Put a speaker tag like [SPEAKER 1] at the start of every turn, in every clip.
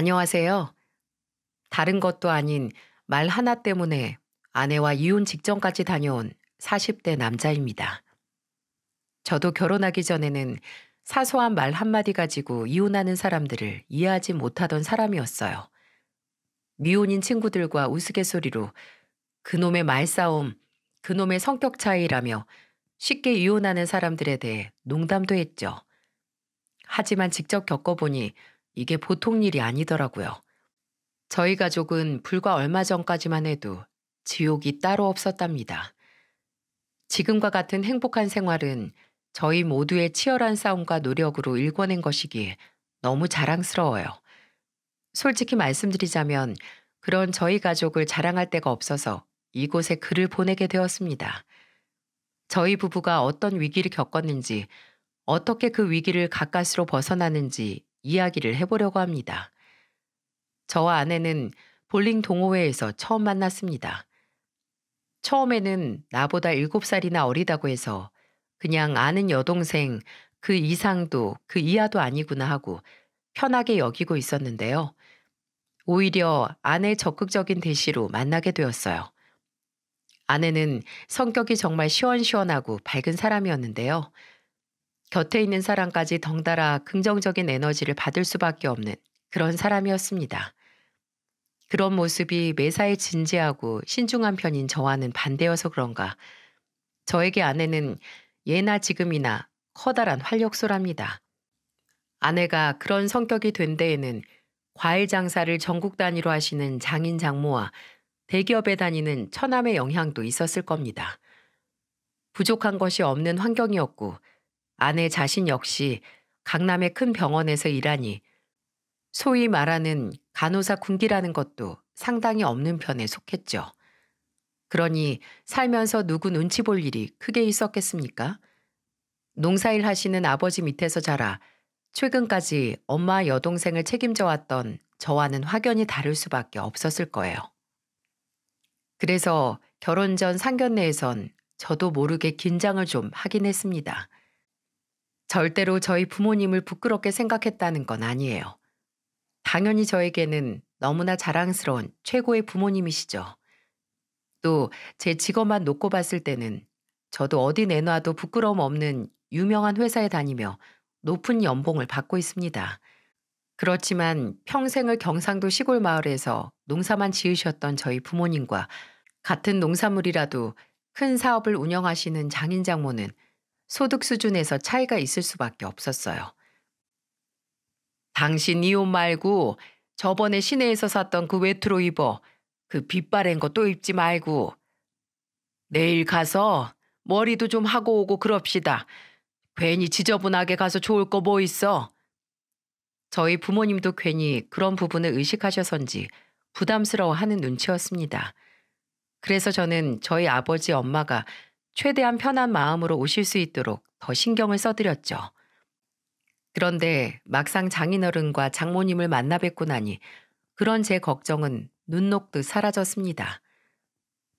[SPEAKER 1] 안녕하세요. 다른 것도 아닌 말 하나 때문에 아내와 이혼 직전까지 다녀온 40대 남자입니다. 저도 결혼하기 전에는 사소한 말 한마디 가지고 이혼하는 사람들을 이해하지 못하던 사람이었어요. 미혼인 친구들과 우스갯소리로 그놈의 말싸움, 그놈의 성격 차이라며 쉽게 이혼하는 사람들에 대해 농담도 했죠. 하지만 직접 겪어보니 이게 보통 일이 아니더라고요. 저희 가족은 불과 얼마 전까지만 해도 지옥이 따로 없었답니다. 지금과 같은 행복한 생활은 저희 모두의 치열한 싸움과 노력으로 일궈낸 것이기에 너무 자랑스러워요. 솔직히 말씀드리자면 그런 저희 가족을 자랑할 데가 없어서 이곳에 글을 보내게 되었습니다. 저희 부부가 어떤 위기를 겪었는지, 어떻게 그 위기를 가까스로 벗어나는지 이야기를 해보려고 합니다. 저와 아내는 볼링 동호회에서 처음 만났습니다. 처음에는 나보다 7살이나 어리다고 해서 그냥 아는 여동생 그 이상도 그 이하도 아니구나 하고 편하게 여기고 있었는데요. 오히려 아내의 적극적인 대시로 만나게 되었어요. 아내는 성격이 정말 시원시원하고 밝은 사람이었는데요. 곁에 있는 사람까지 덩달아 긍정적인 에너지를 받을 수밖에 없는 그런 사람이었습니다. 그런 모습이 매사에 진지하고 신중한 편인 저와는 반대여서 그런가. 저에게 아내는 예나 지금이나 커다란 활력소랍니다. 아내가 그런 성격이 된 데에는 과일 장사를 전국 단위로 하시는 장인 장모와 대기업에 다니는 처남의 영향도 있었을 겁니다. 부족한 것이 없는 환경이었고 아내 자신 역시 강남의 큰 병원에서 일하니 소위 말하는 간호사 군기라는 것도 상당히 없는 편에 속했죠. 그러니 살면서 누구 눈치 볼 일이 크게 있었겠습니까? 농사일 하시는 아버지 밑에서 자라 최근까지 엄마 여동생을 책임져 왔던 저와는 확연히 다를 수밖에 없었을 거예요. 그래서 결혼 전 상견례에선 저도 모르게 긴장을 좀 하긴 했습니다. 절대로 저희 부모님을 부끄럽게 생각했다는 건 아니에요. 당연히 저에게는 너무나 자랑스러운 최고의 부모님이시죠. 또 제 직업만 놓고 봤을 때는 저도 어디 내놔도 부끄러움 없는 유명한 회사에 다니며 높은 연봉을 받고 있습니다. 그렇지만 평생을 경상도 시골 마을에서 농사만 지으셨던 저희 부모님과 같은 농산물이라도 큰 사업을 운영하시는 장인 장모는 소득 수준에서 차이가 있을 수밖에 없었어요. 당신 이 옷 말고 저번에 시내에서 샀던 그 외투로 입어. 그 빛바랜 거 또 입지 말고. 내일 가서 머리도 좀 하고 오고 그럽시다. 괜히 지저분하게 가서 좋을 거 뭐 있어. 저희 부모님도 괜히 그런 부분을 의식하셔서인지 부담스러워하는 눈치였습니다. 그래서 저는 저희 아버지 엄마가 최대한 편한 마음으로 오실 수 있도록 더 신경을 써드렸죠. 그런데 막상 장인어른과 장모님을 만나 뵙고 나니 그런 제 걱정은 눈 녹듯 사라졌습니다.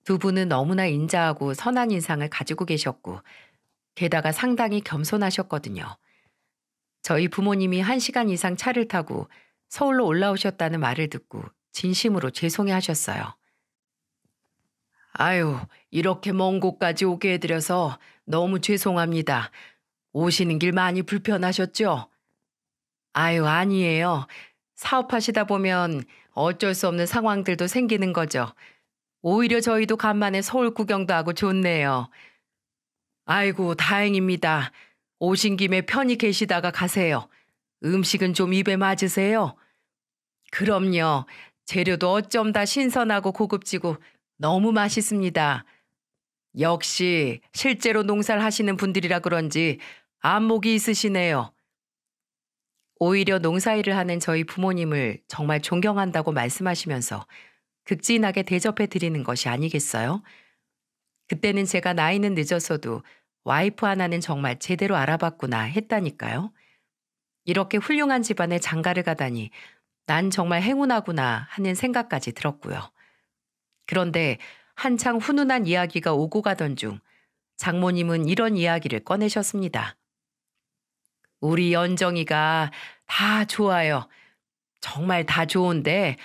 [SPEAKER 1] 두 분은 너무나 인자하고 선한 인상을 가지고 계셨고 게다가 상당히 겸손하셨거든요. 저희 부모님이 한 시간 이상 차를 타고 서울로 올라오셨다는 말을 듣고 진심으로 죄송해 하셨어요. 아유, 이렇게 먼 곳까지 오게 해드려서 너무 죄송합니다. 오시는 길 많이 불편하셨죠? 아유, 아니에요. 사업하시다 보면 어쩔 수 없는 상황들도 생기는 거죠. 오히려 저희도 간만에 서울 구경도 하고 좋네요. 아이고, 다행입니다. 오신 김에 편히 계시다가 가세요. 음식은 좀 입에 맞으세요. 그럼요. 재료도 어쩜 다 신선하고 고급지고 너무 맛있습니다. 역시 실제로 농사를 하시는 분들이라 그런지 안목이 있으시네요. 오히려 농사일을 하는 저희 부모님을 정말 존경한다고 말씀하시면서 극진하게 대접해 드리는 것이 아니겠어요? 그때는 제가 나이는 늦었어도 와이프 하나는 정말 제대로 알아봤구나 했다니까요. 이렇게 훌륭한 집안에 장가를 가다니 난 정말 행운하구나 하는 생각까지 들었고요. 그런데 한창 훈훈한 이야기가 오고 가던 중 장모님은 이런 이야기를 꺼내셨습니다. 우리 연정이가 다 좋아요. 정말 다 좋은데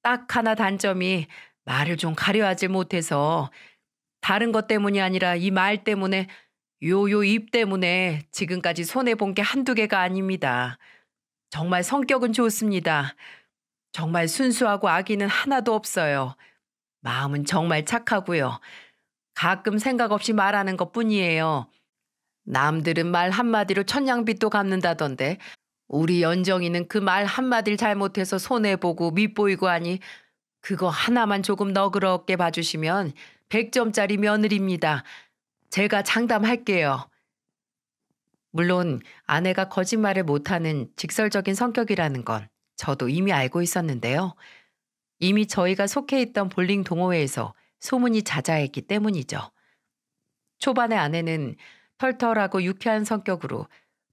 [SPEAKER 1] 딱 하나 단점이 말을 좀 가려하지 못해서 다른 것 때문이 아니라 이 말 때문에 요요 입 때문에 지금까지 손해본 게 한두 개가 아닙니다. 정말 성격은 좋습니다. 정말 순수하고 아기는 하나도 없어요. 마음은 정말 착하고요. 가끔 생각 없이 말하는 것 뿐이에요. 남들은 말 한마디로 천냥빚도 갚는다던데 우리 연정이는 그 말 한마디를 잘못해서 손해보고 밉보이고 하니 그거 하나만 조금 너그럽게 봐주시면 100점짜리 며느리입니다. 제가 장담할게요. 물론 아내가 거짓말을 못하는 직설적인 성격이라는 건 저도 이미 알고 있었는데요. 이미 저희가 속해 있던 볼링 동호회에서 소문이 자자했기 때문이죠. 초반에 아내는 털털하고 유쾌한 성격으로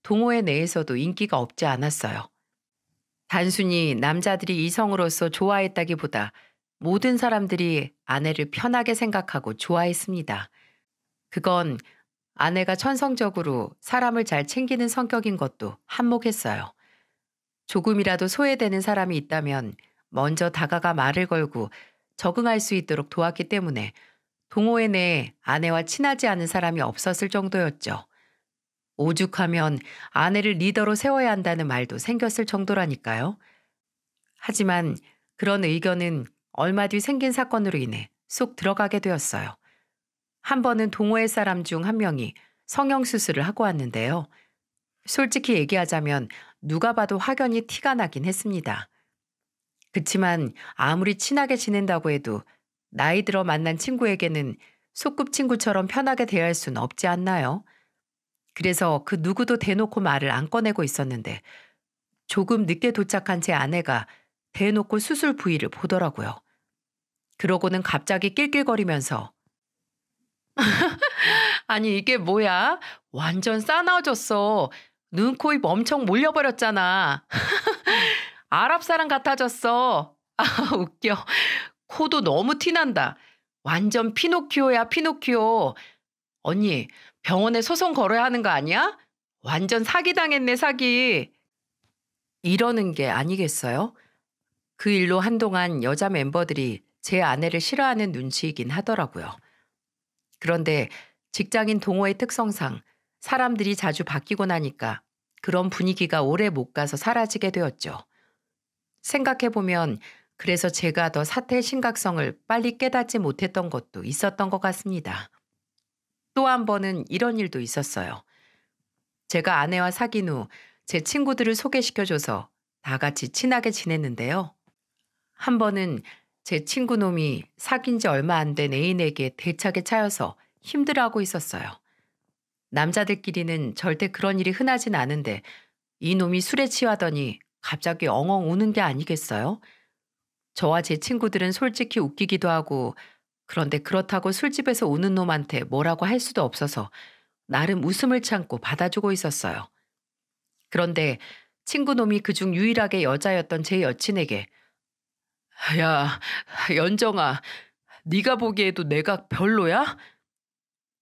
[SPEAKER 1] 동호회 내에서도 인기가 없지 않았어요. 단순히 남자들이 이성으로서 좋아했다기보다 모든 사람들이 아내를 편하게 생각하고 좋아했습니다. 그건 아내가 천성적으로 사람을 잘 챙기는 성격인 것도 한몫했어요. 조금이라도 소외되는 사람이 있다면 먼저 다가가 말을 걸고 적응할 수 있도록 도왔기 때문에 동호회 내에 아내와 친하지 않은 사람이 없었을 정도였죠. 오죽하면 아내를 리더로 세워야 한다는 말도 생겼을 정도라니까요. 하지만 그런 의견은 얼마 뒤 생긴 사건으로 인해 쏙 들어가게 되었어요. 한 번은 동호회 사람 중 한 명이 성형수술을 하고 왔는데요. 솔직히 얘기하자면 누가 봐도 확연히 티가 나긴 했습니다. 그치만 아무리 친하게 지낸다고 해도 나이 들어 만난 친구에게는 소꿉친구처럼 편하게 대할 순 없지 않나요? 그래서 그 누구도 대놓고 말을 안 꺼내고 있었는데 조금 늦게 도착한 제 아내가 대놓고 수술 부위를 보더라고요. 그러고는 갑자기 낄낄거리면서 아니 이게 뭐야? 완전 싸나워졌어. 눈, 코, 입 엄청 몰려버렸잖아. 아랍 사람 같아졌어. 아, 웃겨. 코도 너무 티난다. 완전 피노키오야, 피노키오. 언니, 병원에 소송 걸어야 하는 거 아니야? 완전 사기당했네, 사기. 이러는 게 아니겠어요? 그 일로 한동안 여자 멤버들이 제 아내를 싫어하는 눈치이긴 하더라고요. 그런데 직장인 동호회 특성상 사람들이 자주 바뀌고 나니까 그런 분위기가 오래 못 가서 사라지게 되었죠. 생각해보면 그래서 제가 더 사태의 심각성을 빨리 깨닫지 못했던 것도 있었던 것 같습니다. 또 한 번은 이런 일도 있었어요. 제가 아내와 사귄 후 제 친구들을 소개시켜줘서 다 같이 친하게 지냈는데요. 한 번은 제 친구 놈이 사귄 지 얼마 안 된 애인에게 대차게 차여서 힘들어하고 있었어요. 남자들끼리는 절대 그런 일이 흔하진 않은데 이놈이 술에 취하더니 갑자기 엉엉 우는 게 아니겠어요? 저와 제 친구들은 솔직히 웃기기도 하고 그런데 그렇다고 술집에서 우는 놈한테 뭐라고 할 수도 없어서 나름 웃음을 참고 받아주고 있었어요. 그런데 친구 놈이 그중 유일하게 여자였던 제 여친에게 야 연정아 네가 보기에도 내가 별로야?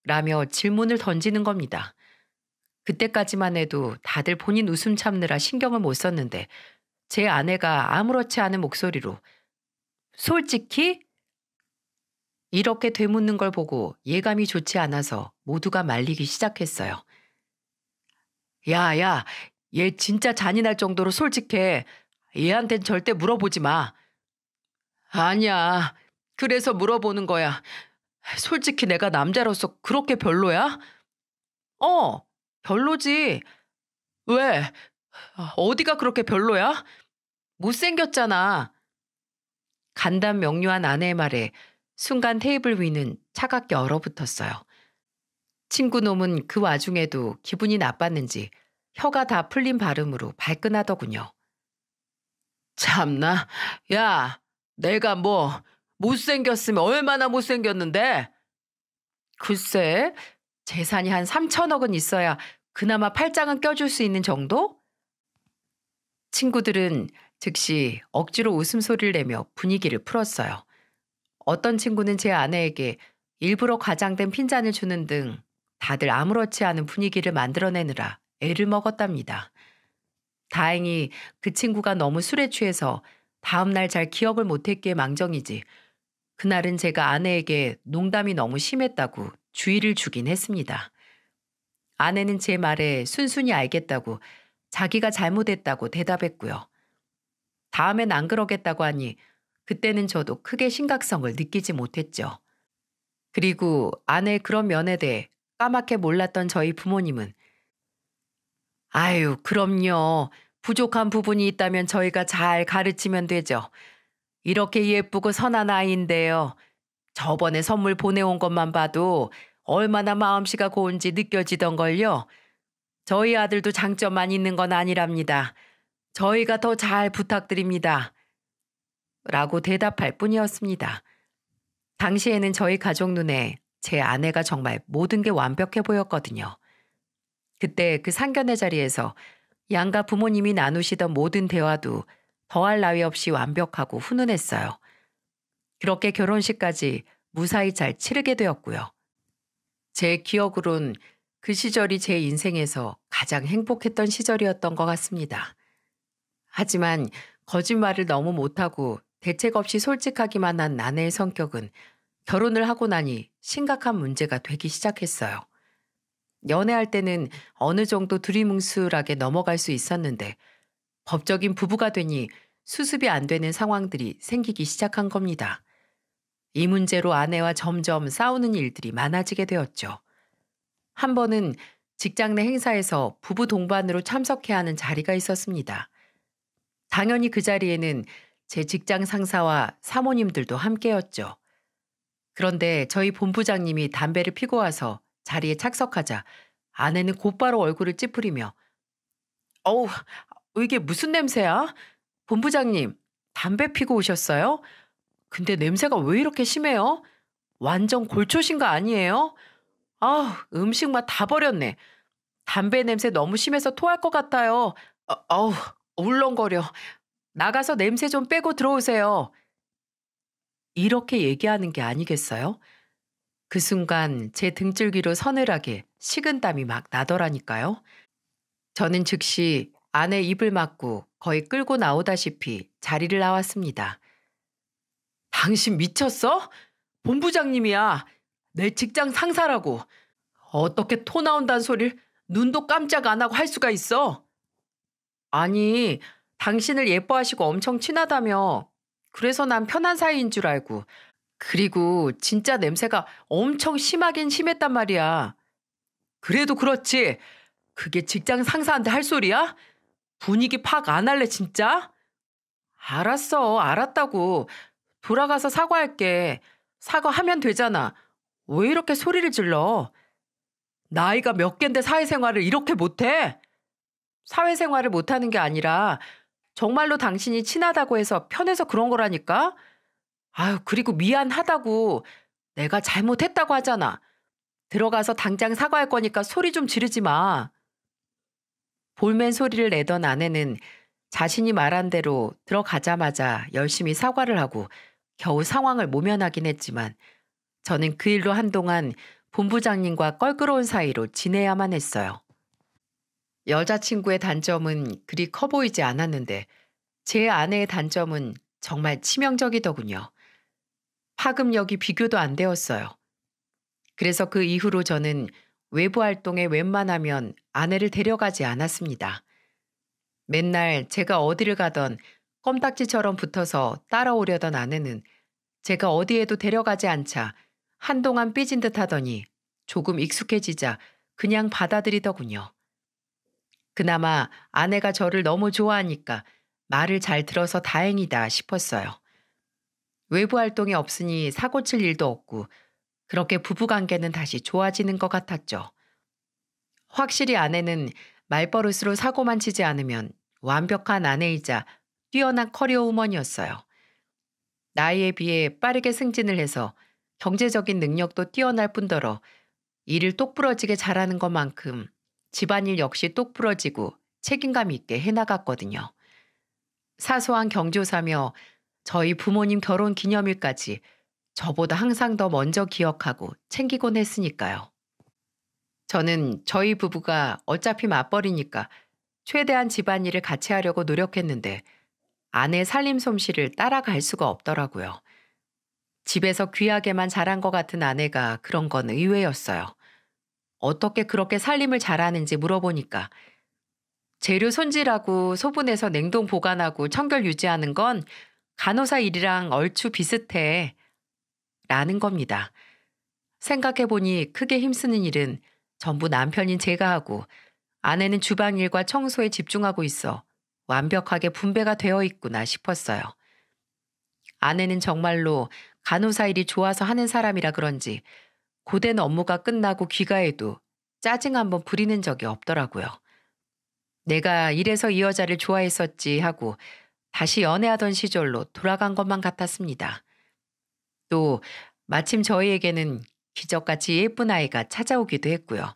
[SPEAKER 1] 라며 질문을 던지는 겁니다. 그때까지만 해도 다들 본인 웃음 참느라 신경을 못 썼는데 제 아내가 아무렇지 않은 목소리로 솔직히 이렇게 되묻는 걸 보고 예감이 좋지 않아서 모두가 말리기 시작했어요. 야, 야, 얘 진짜 잔인할 정도로 솔직해. 얘한텐 절대 물어보지 마. 아니야. 그래서 물어보는 거야. 솔직히 내가 남자로서 그렇게 별로야? 어. 별로지. 왜? 아, 어디가 그렇게 별로야? 못생겼잖아. 간단 명료한 아내의 말에 순간 테이블 위는 차갑게 얼어붙었어요. 친구 놈은 그 와중에도 기분이 나빴는지 혀가 다 풀린 발음으로 발끈하더군요. 참나, 야, 내가 뭐, 못생겼으면 얼마나 못생겼는데? 글쎄, 재산이 한 3천억은 있어야 그나마 팔짱은 껴줄 수 있는 정도? 친구들은 즉시 억지로 웃음소리를 내며 분위기를 풀었어요. 어떤 친구는 제 아내에게 일부러 과장된 핀잔을 주는 등 다들 아무렇지 않은 분위기를 만들어내느라 애를 먹었답니다. 다행히 그 친구가 너무 술에 취해서 다음날 잘 기억을 못했기에 망정이지. 그날은 제가 아내에게 농담이 너무 심했다고 주의를 주긴 했습니다. 아내는 제 말에 순순히 알겠다고 자기가 잘못했다고 대답했고요. 다음엔 안 그러겠다고 하니 그때는 저도 크게 심각성을 느끼지 못했죠. 그리고 아내의 그런 면에 대해 까맣게 몰랐던 저희 부모님은 아유, 그럼요. 부족한 부분이 있다면 저희가 잘 가르치면 되죠. 이렇게 예쁘고 선한 아이인데요. 저번에 선물 보내온 것만 봐도 얼마나 마음씨가 고운지 느껴지던걸요. 저희 아들도 장점만 있는 건 아니랍니다. 저희가 더 잘 부탁드립니다. 라고 대답할 뿐이었습니다. 당시에는 저희 가족 눈에 제 아내가 정말 모든 게 완벽해 보였거든요. 그때 그 상견례 자리에서 양가 부모님이 나누시던 모든 대화도 더할 나위 없이 완벽하고 훈훈했어요. 그렇게 결혼식까지 무사히 잘 치르게 되었고요. 제 기억으론 그 시절이 제 인생에서 가장 행복했던 시절이었던 것 같습니다. 하지만 거짓말을 너무 못하고 대책 없이 솔직하기만 한 나네의 성격은 결혼을 하고 나니 심각한 문제가 되기 시작했어요. 연애할 때는 어느 정도 두리뭉술하게 넘어갈 수 있었는데 법적인 부부가 되니 수습이 안 되는 상황들이 생기기 시작한 겁니다. 이 문제로 아내와 점점 싸우는 일들이 많아지게 되었죠. 한 번은 직장 내 행사에서 부부 동반으로 참석해야 하는 자리가 있었습니다. 당연히 그 자리에는 제 직장 상사와 사모님들도 함께였죠. 그런데 저희 본부장님이 담배를 피고 와서 자리에 착석하자 아내는 곧바로 얼굴을 찌푸리며 어우, 이게 무슨 냄새야? 본부장님, 담배 피고 오셨어요? 근데 냄새가 왜 이렇게 심해요? 완전 골초신 거 아니에요? 아, 음식 맛 다 버렸네. 담배 냄새 너무 심해서 토할 것 같아요. 어, 우 울렁거려. 나가서 냄새 좀 빼고 들어오세요. 이렇게 얘기하는 게 아니겠어요? 그 순간 제 등줄기로 서늘하게 식은땀이 막 나더라니까요. 저는 즉시 아내 입을 막고 거의 끌고 나오다시피 자리를 나왔습니다. 당신 미쳤어? 본부장님이야. 내 직장 상사라고. 어떻게 토 나온다는 소리를 눈도 깜짝 안 하고 할 수가 있어? 아니, 당신을 예뻐하시고 엄청 친하다며. 그래서 난 편한 사이인 줄 알고. 그리고 진짜 냄새가 엄청 심하긴 심했단 말이야. 그래도 그렇지. 그게 직장 상사한테 할 소리야? 분위기 파악 안 할래, 진짜? 알았어, 알았다고. 돌아가서 사과할게. 사과하면 되잖아. 왜 이렇게 소리를 질러? 나이가 몇 갠데 사회생활을 이렇게 못해? 사회생활을 못하는 게 아니라 정말로 당신이 친하다고 해서 편해서 그런 거라니까? 아유, 그리고 미안하다고 내가 잘못했다고 하잖아. 들어가서 당장 사과할 거니까 소리 좀 지르지 마. 볼멘 소리를 내던 아내는 자신이 말한 대로 들어가자마자 열심히 사과를 하고 겨우 상황을 모면하긴 했지만 저는 그 일로 한동안 본부장님과 껄끄러운 사이로 지내야만 했어요. 여자친구의 단점은 그리 커 보이지 않았는데 제 아내의 단점은 정말 치명적이더군요. 파급력이 비교도 안 되었어요. 그래서 그 이후로 저는 외부 활동에 웬만하면 아내를 데려가지 않았습니다. 맨날 제가 어디를 가던 껌딱지처럼 붙어서 따라오려던 아내는 제가 어디에도 데려가지 않자 한동안 삐진 듯 하더니 조금 익숙해지자 그냥 받아들이더군요. 그나마 아내가 저를 너무 좋아하니까 말을 잘 들어서 다행이다 싶었어요. 외부 활동이 없으니 사고 칠 일도 없고 그렇게 부부관계는 다시 좋아지는 것 같았죠. 확실히 아내는 말버릇으로 사고만 치지 않으면 완벽한 아내이자 뛰어난 커리어 우먼이었어요. 나이에 비해 빠르게 승진을 해서 경제적인 능력도 뛰어날 뿐더러 일을 똑부러지게 잘하는 것만큼 집안일 역시 똑부러지고 책임감 있게 해나갔거든요. 사소한 경조사며 저희 부모님 결혼 기념일까지 저보다 항상 더 먼저 기억하고 챙기곤 했으니까요. 저는 저희 부부가 어차피 맞벌이니까 최대한 집안일을 같이 하려고 노력했는데 아내 살림 솜씨를 따라갈 수가 없더라고요. 집에서 귀하게만 자란 것 같은 아내가 그런 건 의외였어요. 어떻게 그렇게 살림을 잘하는지 물어보니까 재료 손질하고 소분해서 냉동 보관하고 청결 유지하는 건 간호사 일이랑 얼추 비슷해. 라는 겁니다. 생각해보니 크게 힘쓰는 일은 전부 남편인 제가 하고 아내는 주방 일과 청소에 집중하고 있어 완벽하게 분배가 되어 있구나 싶었어요. 아내는 정말로 간호사 일이 좋아서 하는 사람이라 그런지 고된 업무가 끝나고 귀가해도 짜증 한번 부리는 적이 없더라고요. 내가 이래서 이 여자를 좋아했었지 하고 다시 연애하던 시절로 돌아간 것만 같았습니다. 또 마침 저희에게는 기적같이 예쁜 아이가 찾아오기도 했고요.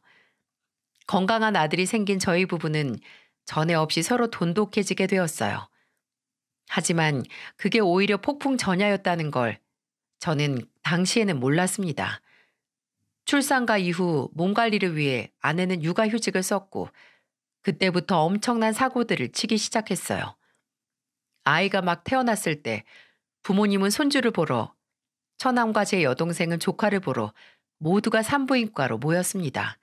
[SPEAKER 1] 건강한 아들이 생긴 저희 부부는 전에 없이 서로 돈독해지게 되었어요. 하지만 그게 오히려 폭풍 전야였다는 걸 저는 당시에는 몰랐습니다. 출산과 이후 몸 관리를 위해 아내는 육아휴직을 썼고 그때부터 엄청난 사고들을 치기 시작했어요. 아이가 막 태어났을 때 부모님은 손주를 보러 처남과 제 여동생은 조카를 보러 모두가 산부인과로 모였습니다.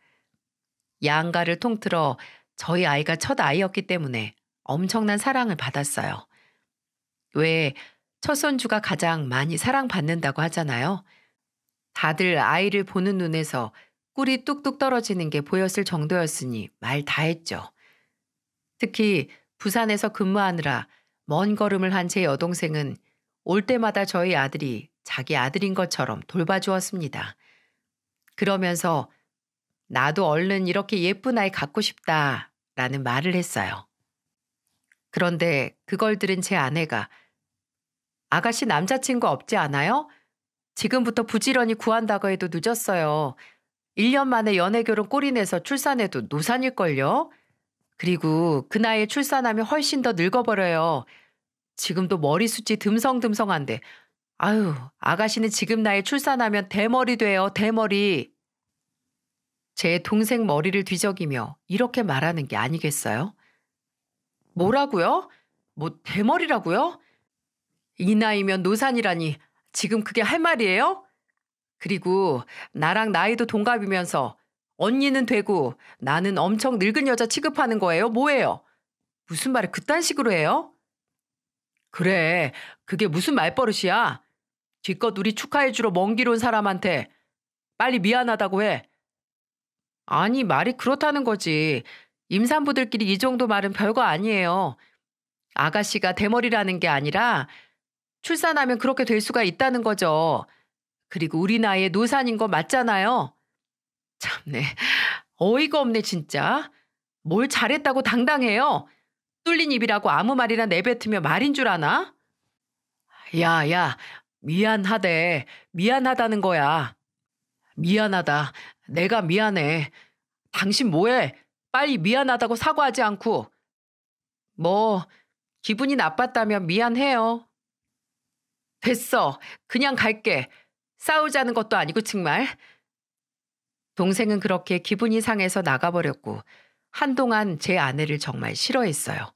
[SPEAKER 1] 양가를 통틀어 저희 아이가 첫 아이였기 때문에 엄청난 사랑을 받았어요. 왜 첫손주가 가장 많이 사랑받는다고 하잖아요. 다들 아이를 보는 눈에서 꿀이 뚝뚝 떨어지는 게 보였을 정도였으니 말 다 했죠. 특히 부산에서 근무하느라 먼 걸음을 한 제 여동생은 올 때마다 저희 아들이 자기 아들인 것처럼 돌봐주었습니다. 그러면서 나도 얼른 이렇게 예쁜 아이 갖고 싶다 라는 말을 했어요. 그런데 그걸 들은 제 아내가 아가씨 남자친구 없지 않아요? 지금부터 부지런히 구한다고 해도 늦었어요. 1년 만에 연애결혼 꼬리 내서 출산해도 노산일걸요? 그리고 그 나이에 출산하면 훨씬 더 늙어버려요. 지금도 머리숱이 듬성듬성한데 아유 아가씨는 지금 나이에 출산하면 대머리 돼요 대머리. 제 동생 머리를 뒤적이며 이렇게 말하는 게 아니겠어요? 뭐라고요? 뭐 대머리라고요? 이 나이면 노산이라니 지금 그게 할 말이에요? 그리고 나랑 나이도 동갑이면서 언니는 되고 나는 엄청 늙은 여자 취급하는 거예요? 뭐예요? 무슨 말을 그딴 식으로 해요? 그래, 그게 무슨 말버릇이야? 뒤껏 우리 축하해주러 먼 길 온 사람한테 빨리 미안하다고 해. 아니, 말이 그렇다는 거지. 임산부들끼리 이 정도 말은 별거 아니에요. 아가씨가 대머리라는 게 아니라 출산하면 그렇게 될 수가 있다는 거죠. 그리고 우리 나이에 노산인 거 맞잖아요. 참네. 어이가 없네, 진짜. 뭘 잘했다고 당당해요. 뚫린 입이라고 아무 말이나 내뱉으며 말인 줄 아나? 야, 야, 미안하대. 미안하다는 거야. 미안하다. 내가 미안해. 당신 뭐해? 빨리 미안하다고 사과하지 않고. 뭐, 기분이 나빴다면 미안해요. 됐어. 그냥 갈게. 싸우자는 것도 아니고 정말. 동생은 그렇게 기분이 상해서 나가버렸고 한동안 제 아내를 정말 싫어했어요.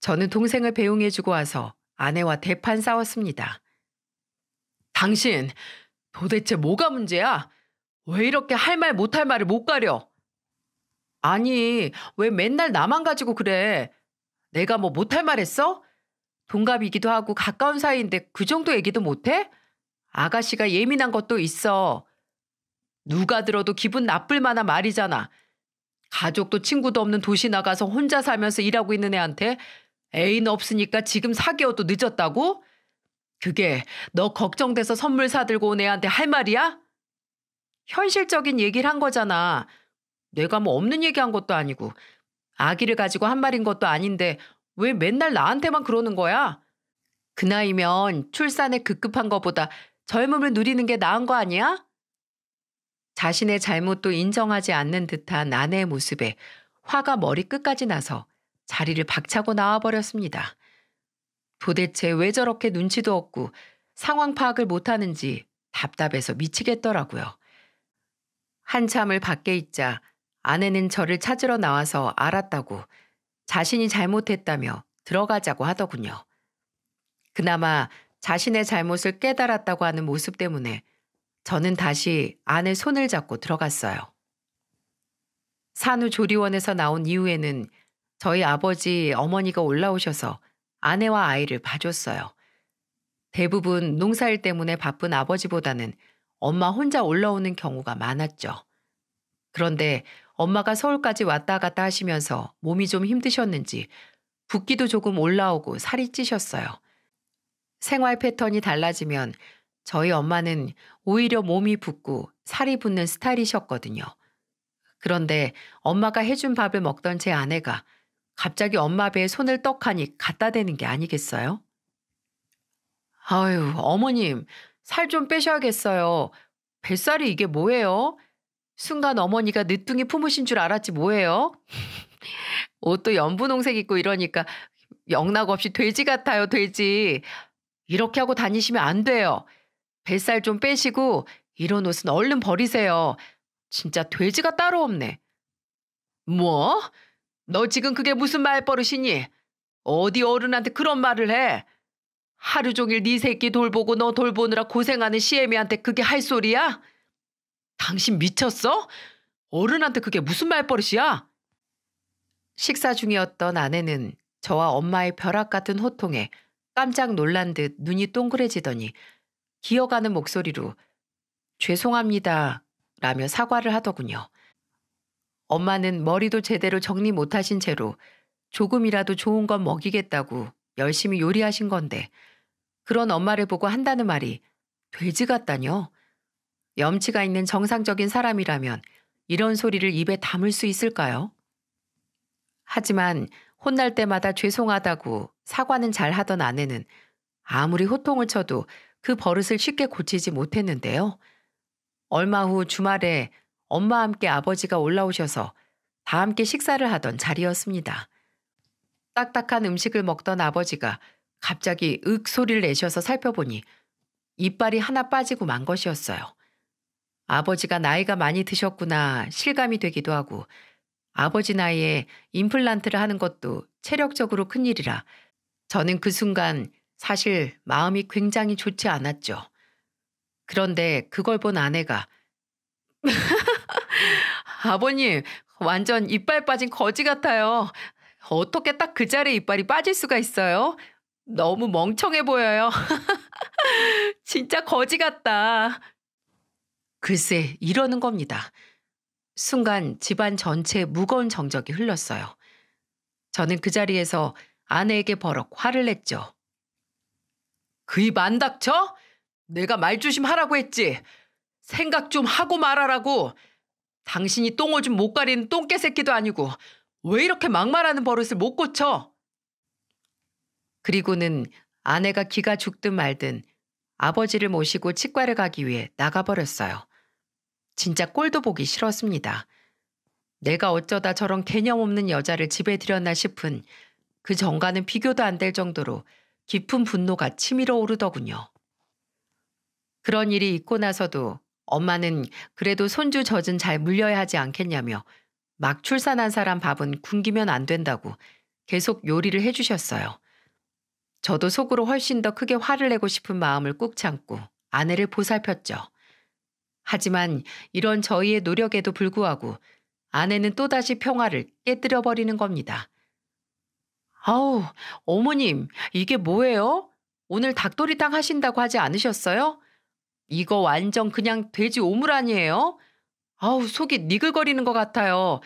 [SPEAKER 1] 저는 동생을 배웅해주고 와서 아내와 대판 싸웠습니다. 당신 도대체 뭐가 문제야? 왜 이렇게 할 말 못 할 말을 못 가려? 아니, 왜 맨날 나만 가지고 그래? 내가 뭐 못 할 말 했어? 동갑이기도 하고 가까운 사이인데 그 정도 얘기도 못해? 아가씨가 예민한 것도 있어. 누가 들어도 기분 나쁠 만한 말이잖아. 가족도 친구도 없는 도시 나가서 혼자 살면서 일하고 있는 애한테 애인 없으니까 지금 사귀어도 늦었다고? 그게 너 걱정돼서 선물 사들고 온 애한테 할 말이야? 현실적인 얘기를 한 거잖아. 내가 뭐 없는 얘기 한 것도 아니고 아기를 가지고 한 말인 것도 아닌데 왜 맨날 나한테만 그러는 거야? 그 나이면 출산에 급급한 것보다 젊음을 누리는 게 나은 거 아니야? 자신의 잘못도 인정하지 않는 듯한 아내의 모습에 화가 머리끝까지 나서 자리를 박차고 나와버렸습니다. 도대체 왜 저렇게 눈치도 없고 상황 파악을 못하는지 답답해서 미치겠더라고요. 한참을 밖에 있자 아내는 저를 찾으러 나와서 알았다고 자신이 잘못했다며 들어가자고 하더군요. 그나마 자신의 잘못을 깨달았다고 하는 모습 때문에 저는 다시 아내 손을 잡고 들어갔어요. 산후조리원에서 나온 이후에는 저희 아버지, 어머니가 올라오셔서 아내와 아이를 봐줬어요. 대부분 농사일 때문에 바쁜 아버지보다는 엄마 혼자 올라오는 경우가 많았죠. 그런데 엄마가 서울까지 왔다 갔다 하시면서 몸이 좀 힘드셨는지 붓기도 조금 올라오고 살이 찌셨어요. 생활 패턴이 달라지면 저희 엄마는 오히려 몸이 붓고 살이 붓는 스타일이셨거든요. 그런데 엄마가 해준 밥을 먹던 제 아내가 갑자기 엄마 배에 손을 떡하니 갖다 대는 게 아니겠어요? 아유, 어머님, 살좀 빼셔야겠어요. 뱃살이 이게 뭐예요? 순간 어머니가 늦둥이 품으신 줄 알았지 뭐예요? 옷도 연분홍색 입고 이러니까 영락 없이 돼지 같아요, 돼지. 이렇게 하고 다니시면 안 돼요. 뱃살 좀 빼시고 이런 옷은 얼른 버리세요. 진짜 돼지가 따로 없네. 뭐? 너 지금 그게 무슨 말버릇이니? 어디 어른한테 그런 말을 해? 하루 종일 네 새끼 돌보고 너 돌보느라 고생하는 시애미한테 그게 할 소리야? 당신 미쳤어? 어른한테 그게 무슨 말버릇이야? 식사 중이었던 아내는 저와 엄마의 벼락 같은 호통에 깜짝 놀란 듯 눈이 동그래지더니 기어가는 목소리로 죄송합니다 라며 사과를 하더군요. 엄마는 머리도 제대로 정리 못하신 채로 조금이라도 좋은 건 먹이겠다고 열심히 요리하신 건데 그런 엄마를 보고 한다는 말이 돼지 같다뇨. 염치가 있는 정상적인 사람이라면 이런 소리를 입에 담을 수 있을까요? 하지만 혼날 때마다 죄송하다고 사과는 잘 하던 아내는 아무리 호통을 쳐도 그 버릇을 쉽게 고치지 못했는데요. 얼마 후 주말에 엄마와 함께 아버지가 올라오셔서 다 함께 식사를 하던 자리였습니다. 딱딱한 음식을 먹던 아버지가 갑자기 윽 소리를 내셔서 살펴보니 이빨이 하나 빠지고 만 것이었어요. 아버지가 나이가 많이 드셨구나 실감이 되기도 하고 아버지 나이에 임플란트를 하는 것도 체력적으로 큰일이라 저는 그 순간 사실 마음이 굉장히 좋지 않았죠. 그런데 그걸 본 아내가 아버님 완전 이빨 빠진 거지 같아요. 어떻게 딱 그 자리에 이빨이 빠질 수가 있어요? 너무 멍청해 보여요. 진짜 거지 같다. 글쎄, 이러는 겁니다. 순간 집안 전체에 무거운 정적이 흘렀어요. 저는 그 자리에서 아내에게 버럭 화를 냈죠. 그 입 안 닥쳐? 내가 말조심하라고 했지. 생각 좀 하고 말하라고. 당신이 똥오줌 못 가리는 똥개 새끼도 아니고 왜 이렇게 막말하는 버릇을 못 고쳐? 그리고는 아내가 기가 죽든 말든 아버지를 모시고 치과를 가기 위해 나가버렸어요. 진짜 꼴도 보기 싫었습니다. 내가 어쩌다 저런 개념 없는 여자를 집에 들였나 싶은 그 정가는 비교도 안 될 정도로 깊은 분노가 치밀어 오르더군요. 그런 일이 있고 나서도 엄마는 그래도 손주 젖은 잘 물려야 하지 않겠냐며 막 출산한 사람 밥은 굶기면 안 된다고 계속 요리를 해주셨어요. 저도 속으로 훨씬 더 크게 화를 내고 싶은 마음을 꾹 참고 아내를 보살폈죠. 하지만 이런 저희의 노력에도 불구하고 아내는 또다시 평화를 깨뜨려 버리는 겁니다. 아우, 어머님, 이게 뭐예요? 오늘 닭도리탕 하신다고 하지 않으셨어요? 이거 완전 그냥 돼지 오물 아니에요? 아우, 속이 니글거리는 것 같아요.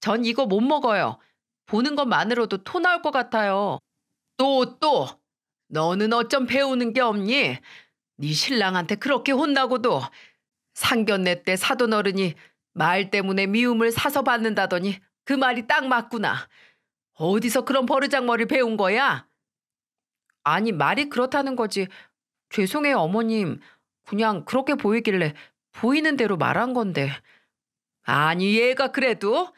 [SPEAKER 1] 전 이거 못 먹어요. 보는 것만으로도 토 나올 것 같아요. 또, 또, 너는 어쩜 배우는 게 없니? 네 신랑한테 그렇게 혼나고도 상견례 때 사돈 어른이 말 때문에 미움을 사서 받는다더니 그 말이 딱 맞구나. 어디서 그런 버르장머리 배운 거야? 아니 말이 그렇다는 거지. 죄송해요 어머님. 그냥 그렇게 보이길래 보이는 대로 말한 건데. 아니 얘가 그래도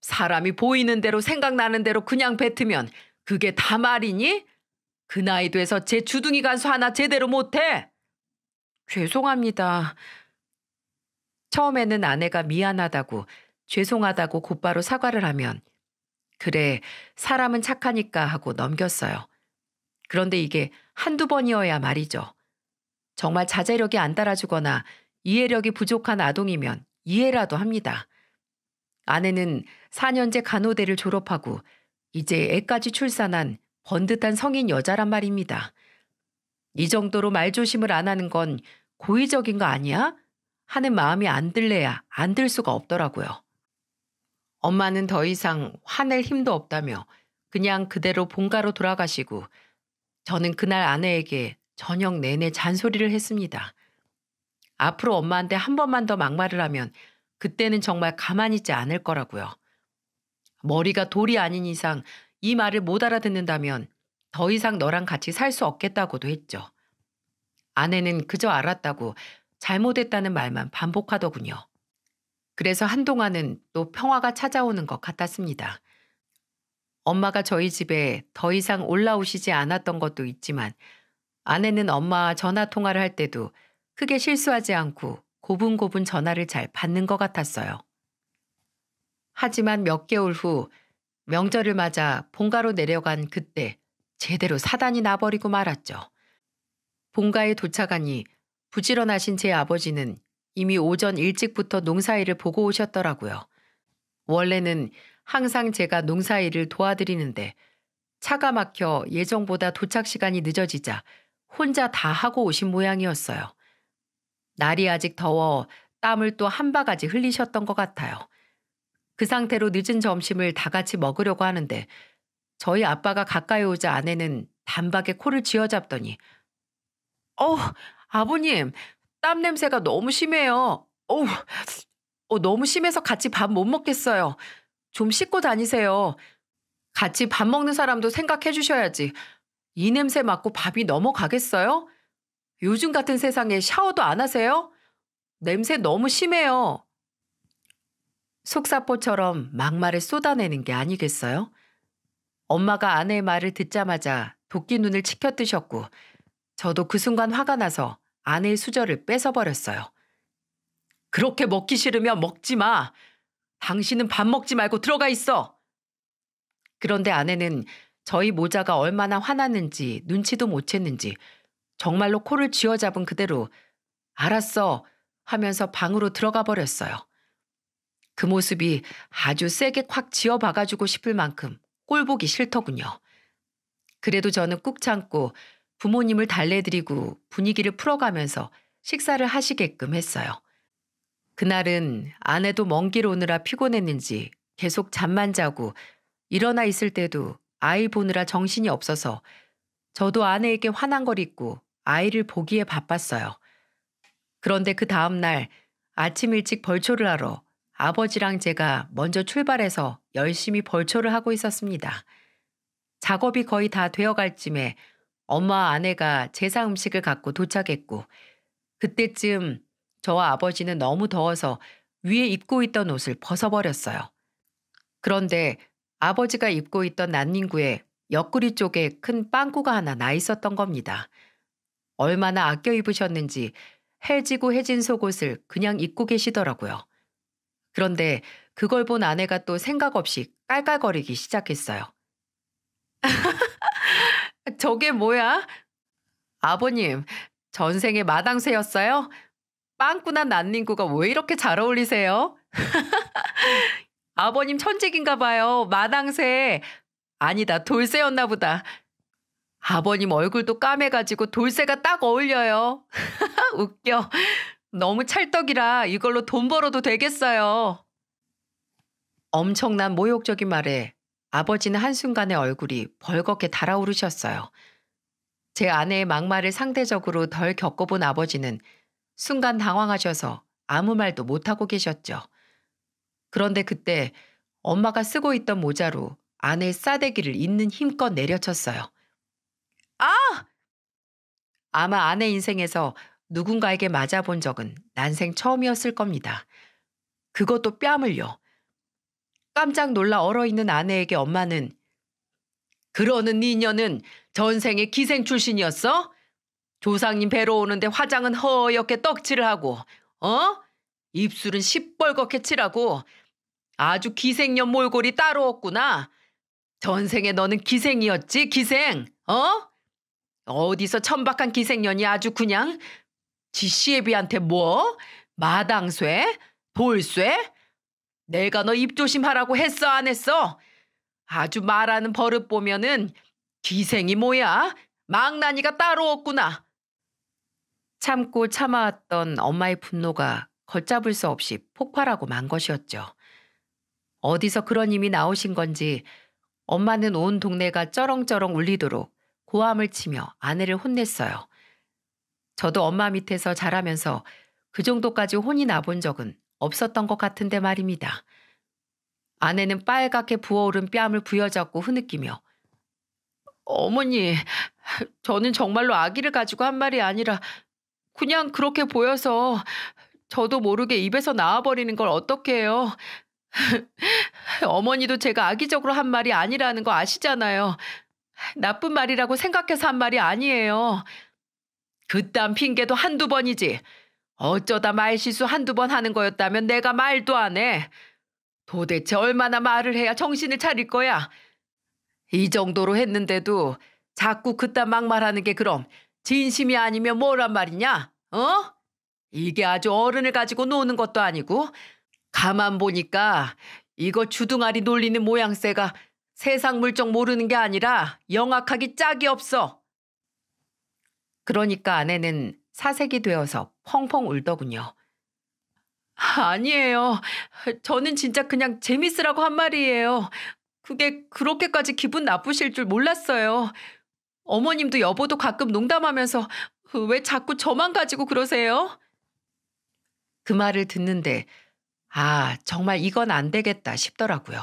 [SPEAKER 1] 사람이 보이는 대로 생각나는 대로 그냥 뱉으면 그게 다 말이니? 그 나이 돼서 제 주둥이 간수 하나 제대로 못해. 죄송합니다. 처음에는 아내가 미안하다고 죄송하다고 곧바로 사과를 하면 그래 사람은 착하니까 하고 넘겼어요. 그런데 이게 한두 번이어야 말이죠. 정말 자제력이 안 따라주거나 이해력이 부족한 아동이면 이해라도 합니다. 아내는 4년제 간호대를 졸업하고 이제 애까지 출산한 번듯한 성인 여자란 말입니다. 이 정도로 말조심을 안 하는 건 고의적인 거 아니야? 하는 마음이 안 들래야 안 들 수가 없더라고요. 엄마는 더 이상 화낼 힘도 없다며 그냥 그대로 본가로 돌아가시고 저는 그날 아내에게 저녁 내내 잔소리를 했습니다. 앞으로 엄마한테 한 번만 더 막말을 하면 그때는 정말 가만히 있지 않을 거라고요. 머리가 돌이 아닌 이상 이 말을 못 알아듣는다면 더 이상 너랑 같이 살 수 없겠다고도 했죠. 아내는 그저 알았다고 잘못했다는 말만 반복하더군요. 그래서 한동안은 또 평화가 찾아오는 것 같았습니다. 엄마가 저희 집에 더 이상 올라오시지 않았던 것도 있지만 아내는 엄마와 전화 통화를 할 때도 크게 실수하지 않고 고분고분 전화를 잘 받는 것 같았어요. 하지만 몇 개월 후 명절을 맞아 본가로 내려간 그때 제대로 사단이 나버리고 말았죠. 본가에 도착하니 부지런하신 제 아버지는 이미 오전 일찍부터 농사일을 보고 오셨더라고요. 원래는 항상 제가 농사일을 도와드리는데 차가 막혀 예정보다 도착 시간이 늦어지자 혼자 다 하고 오신 모양이었어요. 날이 아직 더워 땀을 또 한 바가지 흘리셨던 것 같아요. 그 상태로 늦은 점심을 다 같이 먹으려고 하는데 저희 아빠가 가까이 오자 아내는 단박에 코를 쥐어잡더니 어 아버님 땀 냄새가 너무 심해요. 어우 어, 너무 심해서 같이 밥 못 먹겠어요. 좀 씻고 다니세요. 같이 밥 먹는 사람도 생각해 주셔야지. 이 냄새 맡고 밥이 넘어가겠어요? 요즘 같은 세상에 샤워도 안 하세요? 냄새 너무 심해요. 속사포처럼 막말을 쏟아내는 게 아니겠어요? 엄마가 아내의 말을 듣자마자 도끼 눈을 치켜뜨셨고 저도 그 순간 화가 나서 아내의 수저를 뺏어버렸어요. 그렇게 먹기 싫으면 먹지 마. 당신은 밥 먹지 말고 들어가 있어. 그런데 아내는 저희 모자가 얼마나 화났는지 눈치도 못 챘는지 정말로 코를 쥐어잡은 그대로 알았어 하면서 방으로 들어가 버렸어요. 그 모습이 아주 세게 콱 지어박아주고 싶을 만큼 꼴보기 싫더군요. 그래도 저는 꾹 참고 부모님을 달래드리고 분위기를 풀어가면서 식사를 하시게끔 했어요. 그날은 아내도 먼 길 오느라 피곤했는지 계속 잠만 자고 일어나 있을 때도 아이 보느라 정신이 없어서 저도 아내에게 화난걸잊고 아이를 보기에 바빴어요. 그런데 그 다음날 아침 일찍 벌초를 하러 아버지랑 제가 먼저 출발해서 열심히 벌초를 하고 있었습니다. 작업이 거의 다 되어갈 쯤에 엄마와 아내가 제사 음식을 갖고 도착했고 그때쯤 저와 아버지는 너무 더워서 위에 입고 있던 옷을 벗어버렸어요. 그런데 아버지가 입고 있던 난닝구에 옆구리 쪽에 큰 빵꾸가 하나 나 있었던 겁니다. 얼마나 아껴 입으셨는지 해지고 해진 속옷을 그냥 입고 계시더라고요. 그런데 그걸 본 아내가 또 생각 없이 깔깔거리기 시작했어요. 저게 뭐야? 아버님, 전생에 마당쇠였어요? 빵꾸난 난닝구가 왜 이렇게 잘 어울리세요? 아버님 천직인가 봐요. 마당쇠. 아니다, 돌쇠였나 보다. 아버님 얼굴도 까매가지고 돌쇠가 딱 어울려요. 웃겨. 너무 찰떡이라 이걸로 돈 벌어도 되겠어요. 엄청난 모욕적인 말에 아버지는 한순간에 얼굴이 벌겋게 달아오르셨어요. 제 아내의 막말을 상대적으로 덜 겪어본 아버지는 순간 당황하셔서 아무 말도 못하고 계셨죠. 그런데 그때 엄마가 쓰고 있던 모자로 아내의 싸대기를 있는 힘껏 내려쳤어요. 아! 아마 아내 인생에서 누군가에게 맞아본 적은 난생 처음이었을 겁니다. 그것도 뺨을요. 깜짝 놀라 얼어있는 아내에게 엄마는 그러는 니녀는 네 전생에 기생 출신이었어? 조상님 배로 오는데 화장은 허옇게 떡칠을 하고 어? 입술은 시뻘겋게 칠하고 아주 기생년 몰골이 따로 없구나. 전생에 너는 기생이었지 기생 어? 어디서 천박한 기생년이 아주 그냥 지씨애비한테 뭐? 마당쇠? 돌쇠 내가 너 입조심하라고 했어 안 했어? 아주 말하는 버릇 보면은 기생이 뭐야? 망나니가 따로 없구나. 참고 참아왔던 엄마의 분노가 걷잡을 수 없이 폭발하고 만 것이었죠. 어디서 그런 힘이 나오신 건지 엄마는 온 동네가 쩌렁쩌렁 울리도록 고함을 치며 아내를 혼냈어요. 저도 엄마 밑에서 자라면서 그 정도까지 혼이 나본 적은 없었던 것 같은데 말입니다. 아내는 빨갛게 부어오른 뺨을 부여잡고 흐느끼며 어머니, 저는 정말로 아기를 가지고 한 말이 아니라 그냥 그렇게 보여서 저도 모르게 입에서 나와버리는 걸 어떻게 해요? 어머니도 제가 악의적으로 한 말이 아니라는 거 아시잖아요. 나쁜 말이라고 생각해서 한 말이 아니에요. 그딴 핑계도 한두 번이지. 어쩌다 말실수 한두 번 하는 거였다면 내가 말도 안 해. 도대체 얼마나 말을 해야 정신을 차릴 거야. 이 정도로 했는데도 자꾸 그딴 막말하는 게 그럼 진심이 아니면 뭐란 말이냐? 어? 이게 아주 어른을 가지고 노는 것도 아니고 가만 보니까 이거 주둥아리 놀리는 모양새가 세상 물정 모르는 게 아니라 영악하기 짝이 없어. 그러니까 아내는 사색이 되어서 펑펑 울더군요. 아니에요. 저는 진짜 그냥 재밌으라고 한 말이에요. 그게 그렇게까지 기분 나쁘실 줄 몰랐어요. 어머님도 여보도 가끔 농담하면서 왜 자꾸 저만 가지고 그러세요? 그 말을 듣는데 아, 정말 이건 안 되겠다 싶더라고요.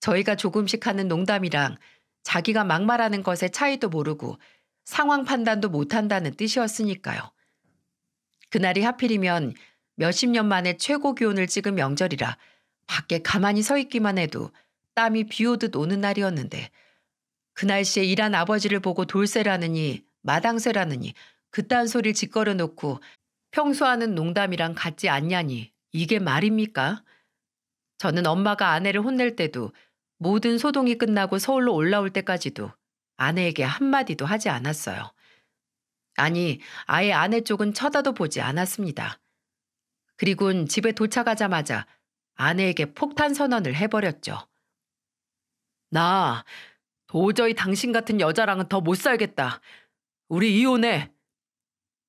[SPEAKER 1] 저희가 조금씩 하는 농담이랑 자기가 막말하는 것의 차이도 모르고 상황 판단도 못한다는 뜻이었으니까요. 그날이 하필이면 몇십 년 만에 최고 기온을 찍은 명절이라 밖에 가만히 서 있기만 해도 땀이 비 오듯 오는 날이었는데 그 날씨에 일한 아버지를 보고 돌쇠라느니 마당쇠라느니 그딴 소리를 짓거려 놓고 평소 하는 농담이랑 같지 않냐니 이게 말입니까? 저는 엄마가 아내를 혼낼 때도 모든 소동이 끝나고 서울로 올라올 때까지도 아내에게 한마디도 하지 않았어요. 아니, 아예 아내 쪽은 쳐다도 보지 않았습니다. 그리곤 집에 도착하자마자 아내에게 폭탄 선언을 해버렸죠. 나 도저히 당신 같은 여자랑은 더 못 살겠다. 우리 이혼해.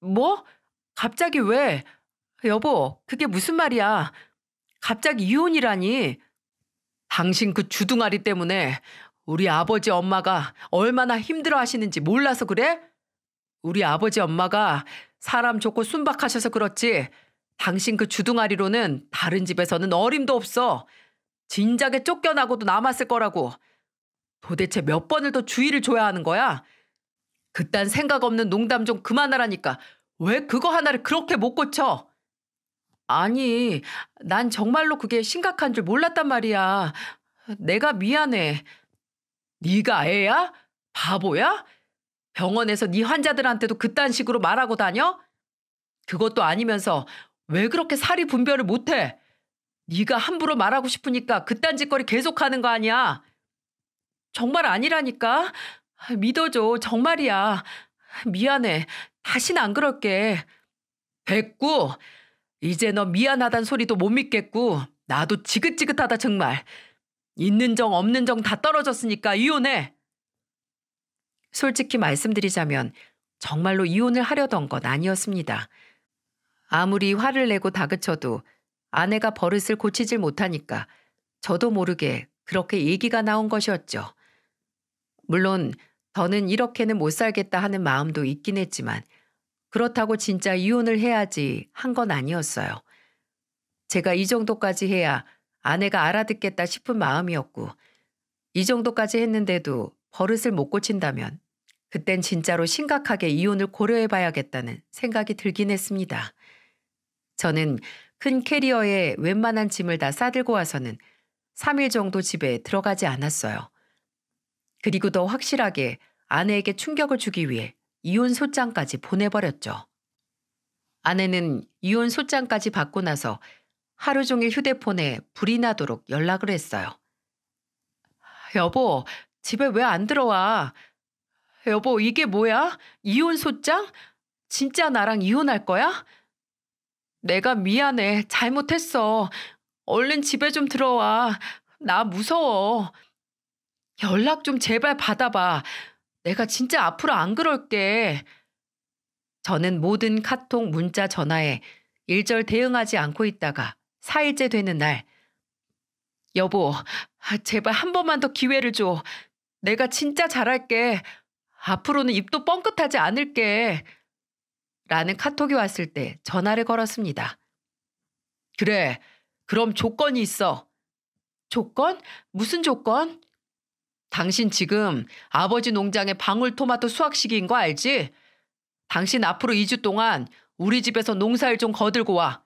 [SPEAKER 1] 뭐? 갑자기 왜? 여보, 그게 무슨 말이야? 갑자기 이혼이라니? 당신 그 주둥아리 때문에 우리 아버지 엄마가 얼마나 힘들어 하시는지 몰라서 그래? 우리 아버지 엄마가 사람 좋고 순박하셔서 그렇지. 당신 그 주둥아리로는 다른 집에서는 어림도 없어. 진작에 쫓겨나고도 남았을 거라고. 도대체 몇 번을 더 주의를 줘야 하는 거야? 그딴 생각 없는 농담 좀 그만하라니까. 왜 그거 하나를 그렇게 못 고쳐? 아니, 난 정말로 그게 심각한 줄 몰랐단 말이야. 내가 미안해. 네가 애야? 바보야? 병원에서 네 환자들한테도 그딴 식으로 말하고 다녀? 그것도 아니면서 왜 그렇게 사리 분별을 못해? 네가 함부로 말하고 싶으니까 그딴 짓거리 계속하는 거 아니야? 정말 아니라니까? 믿어줘 정말이야 미안해 다신 안 그럴게 됐고 이제 너 미안하단 소리도 못 믿겠고 나도 지긋지긋하다 정말 있는 정 없는 정 다 떨어졌으니까 이혼해. 솔직히 말씀드리자면 정말로 이혼을 하려던 건 아니었습니다. 아무리 화를 내고 다그쳐도 아내가 버릇을 고치질 못하니까 저도 모르게 그렇게 얘기가 나온 것이었죠. 물론 저는 이렇게는 못 살겠다 하는 마음도 있긴 했지만 그렇다고 진짜 이혼을 해야지 한 건 아니었어요. 제가 이 정도까지 해야 아내가 알아듣겠다 싶은 마음이었고 이 정도까지 했는데도 버릇을 못 고친다면 그땐 진짜로 심각하게 이혼을 고려해 봐야겠다는 생각이 들긴 했습니다. 저는 큰 캐리어에 웬만한 짐을 다 싸들고 와서는 3일 정도 집에 들어가지 않았어요. 그리고 더 확실하게 아내에게 충격을 주기 위해 이혼 소장까지 보내버렸죠. 아내는 이혼 소장까지 받고 나서 하루 종일 휴대폰에 불이 나도록 연락을 했어요. 여보, 집에 왜 안 들어와? 여보, 이게 뭐야? 이혼 소장? 진짜 나랑 이혼할 거야? 내가 미안해. 잘못했어. 얼른 집에 좀 들어와. 나 무서워. 연락 좀 제발 받아봐. 내가 진짜 앞으로 안 그럴게. 저는 모든 카톡, 문자, 전화에 일절 대응하지 않고 있다가 4일째 되는 날. 여보, 제발 한 번만 더 기회를 줘. 내가 진짜 잘할게. 앞으로는 입도 뻥긋하지 않을게. 라는 카톡이 왔을 때 전화를 걸었습니다. 그래, 그럼 조건이 있어. 조건? 무슨 조건? 당신 지금 아버지 농장의 방울토마토 수확 시기인 거 알지? 당신 앞으로 2주 동안 우리 집에서 농사일 좀 거들고 와.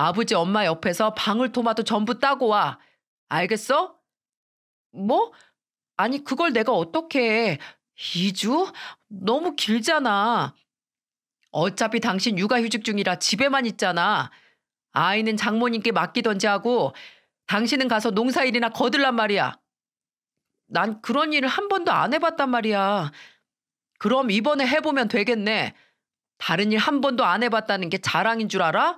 [SPEAKER 1] 아버지 엄마 옆에서 방울토마토 전부 따고 와. 알겠어? 뭐? 아니 그걸 내가 어떻게 해. 2주? 너무 길잖아. 어차피 당신 육아휴직 중이라 집에만 있잖아. 아이는 장모님께 맡기던지 하고 당신은 가서 농사일이나 거들란 말이야. 난 그런 일을 한 번도 안 해봤단 말이야. 그럼 이번에 해보면 되겠네. 다른 일 한 번도 안 해봤다는 게 자랑인 줄 알아?